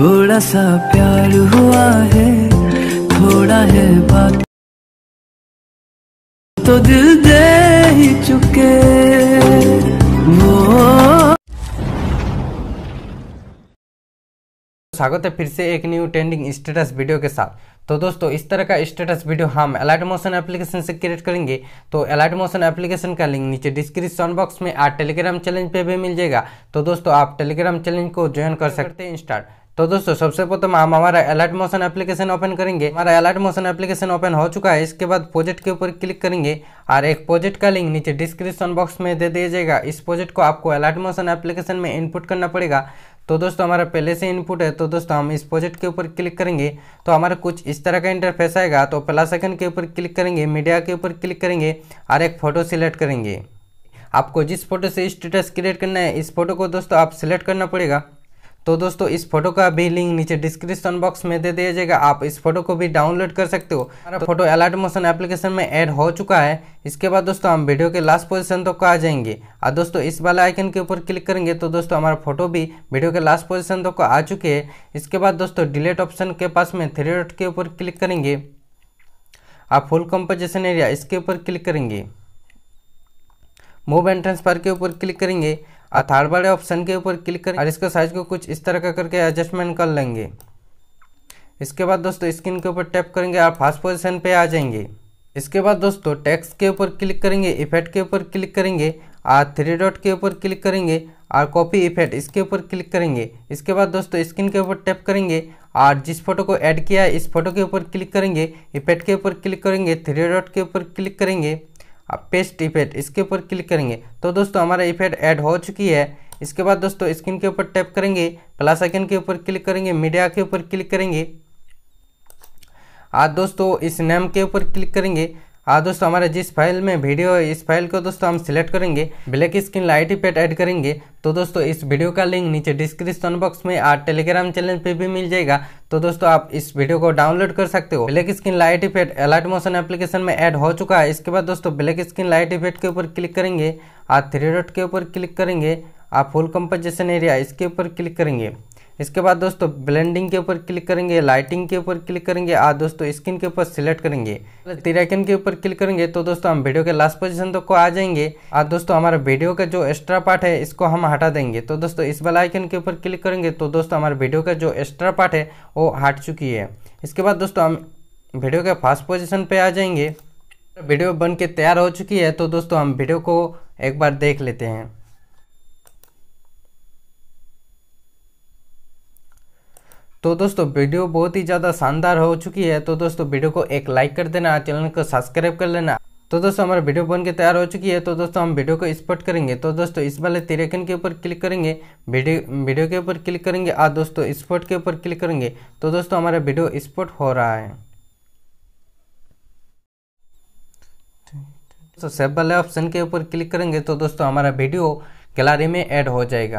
थोड़ा सा प्यार हुआ है थोड़ा है बात तो दिल दे ही चुके वो स्वागत है फिर से एक न्यू ट्रेंडिंग स्टेटस वीडियो के साथ तो दोस्तों इस तरह का स्टेटस वीडियो हम एलाइट मोशन एप्लीकेशन से क्रिएट करेंगे तो एलाइट मोशन एप्लीकेशन का लिंक नीचे डिस्क्रिप्शन बॉक्स में आप टेलीग्राम चैलेंज पे भी मिल जाएगा तो दोस्तों आप टेलीग्राम चैलेंज को ज्वाइन कर सकते हैं इंस्टार्ट तो दोस्तों सबसे प्रथम हम हमारा अलर्ट मोशन एप्लीकेशन ओपन करेंगे हमारा अलर्ट मोशन एप्लीकेशन ओपन हो चुका है इसके बाद प्रोजेक्ट के ऊपर क्लिक करेंगे और एक प्रोजेक्ट का लिंक नीचे डिस्क्रिप्शन बॉक्स में दे दिया जाएगा इस प्रोजेक्ट को आपको अलर्ट मोशन एप्लीकेशन में इनपुट करना पड़ेगा तो दोस्तों हमारा पहले से इनपुट है तो दोस्तों हम इस प्रोजेक्ट के ऊपर क्लिक करेंगे तो हमारा कुछ इस तरह का इंटरफेस आएगा तो पहला सेकंड के ऊपर क्लिक करेंगे मीडिया के ऊपर क्लिक करेंगे और एक फ़ोटो सिलेक्ट करेंगे आपको जिस फोटो से स्टेटस क्रिएट करना है इस फोटो को दोस्तों आप सिलेक्ट करना पड़ेगा तो दोस्तों इस फोटो का भी लिंक नीचे डिस्क्रिप्शन बॉक्स में दे दिया जाएगा आप इस फोटो को भी डाउनलोड कर सकते हो हमारा तो फोटो अलर्ट मोशन एप्लीकेशन में ऐड हो चुका है इसके बाद दोस्तों हम वीडियो के लास्ट पोजीशन तक तो आ जाएंगे और दोस्तों इस वाले आइकन के ऊपर क्लिक करेंगे तो दोस्तों हमारा फोटो भी वीडियो के लास्ट पोजिशन तक तो आ चुके हैं इसके बाद दोस्तों डिलेट ऑप्शन के पास में थ्री डॉट के ऊपर क्लिक करेंगे आप फुल कंपोजिशन एरिया इसके ऊपर क्लिक करेंगे मूव एंड ट्रांसफर के ऊपर क्लिक करेंगे थर्ड वाले ऑप्शन के ऊपर क्लिक करें और इसका साइज को कुछ इस तरह का करके एडजस्टमेंट कर लेंगे इसके बाद दोस्तों स्क्रीन के ऊपर टैप करेंगे आप फर्स्ट पोजिशन पर आ जाएंगे इसके बाद दोस्तों टेक्स्ट के ऊपर क्लिक करेंगे इफेक्ट के ऊपर क्लिक करेंगे और थ्री डॉट के ऊपर क्लिक करेंगे और कॉपी इफेक्ट इसके ऊपर क्लिक करेंगे इसके बाद दोस्तों स्क्रीन के ऊपर टैप करेंगे और जिस फोटो को ऐड किया है इस फोटो के ऊपर क्लिक करेंगे इफेक्ट के ऊपर क्लिक करेंगे थ्री डॉट के ऊपर क्लिक करेंगे आप पेस्ट इफेक्ट इसके ऊपर क्लिक करेंगे तो दोस्तों हमारा इफेक्ट ऐड हो चुकी है इसके बाद दोस्तों स्क्रीन के ऊपर टैप करेंगे प्लस आइकन के ऊपर क्लिक करेंगे मीडिया के ऊपर क्लिक करेंगे आज दोस्तों इस नेम के ऊपर क्लिक करेंगे हाँ दोस्तों हमारे जिस फाइल में वीडियो है इस फाइल को दोस्तों हम सिलेक्ट करेंगे black screen light effect add करेंगे तो दोस्तों इस वीडियो का लिंक नीचे डिस्क्रिप्शन बॉक्स में और टेलीग्राम चैनल पे भी मिल जाएगा तो दोस्तों आप इस वीडियो को डाउनलोड कर सकते हो black screen light effect Alight Motion application में ऐड हो चुका है इसके बाद दोस्तों ब्लैक स्क्रीन लाइट इफेक्ट के ऊपर क्लिक करेंगे और थ्री डॉट के ऊपर क्लिक करेंगे आप फुल कंपोजिशन एरिया इसके ऊपर क्लिक करेंगे इसके बाद दोस्तों ब्लेंडिंग के ऊपर क्लिक करेंगे लाइटिंग के ऊपर क्लिक करेंगे और दोस्तों स्किन के ऊपर सिलेक्ट करेंगे तिराकन के ऊपर क्लिक करेंगे तो दोस्तों हम वीडियो के लास्ट पोजीशन तक को आ जाएंगे और दोस्तों हमारा वीडियो का जो एक्स्ट्रा पार्ट है इसको हम हटा देंगे तो दोस्तों इस वाला आइकन के ऊपर क्लिक करेंगे तो दोस्तों हमारे वीडियो का जो एक्स्ट्रा पार्ट है वो हट चुकी है इसके बाद दोस्तों हम वीडियो के फर्स्ट पोजिशन पर आ जाएंगे वीडियो बन के तैयार हो चुकी है तो दोस्तों हम वीडियो को एक बार देख लेते हैं तो दोस्तों वीडियो बहुत ही ज़्यादा शानदार हो चुकी है तो दोस्तों वीडियो को एक लाइक कर देना चैनल को सब्सक्राइब कर लेना तो दोस्तों हमारा वीडियो बन के तैयार हो चुकी है तो दोस्तों हम वीडियो को स्पॉट करेंगे तो दोस्तों इस वाले तिरेकन के ऊपर क्लिक करेंगे वीडियो वीडियो के ऊपर क्लिक करेंगे और दोस्तों स्पॉट के ऊपर क्लिक करेंगे तो दोस्तों हमारा वीडियो स्पोर्ट हो रहा है तो सेब वाले ऑप्शन के ऊपर क्लिक करेंगे तो दोस्तों हमारा वीडियो गैलरी में ऐड हो जाएगा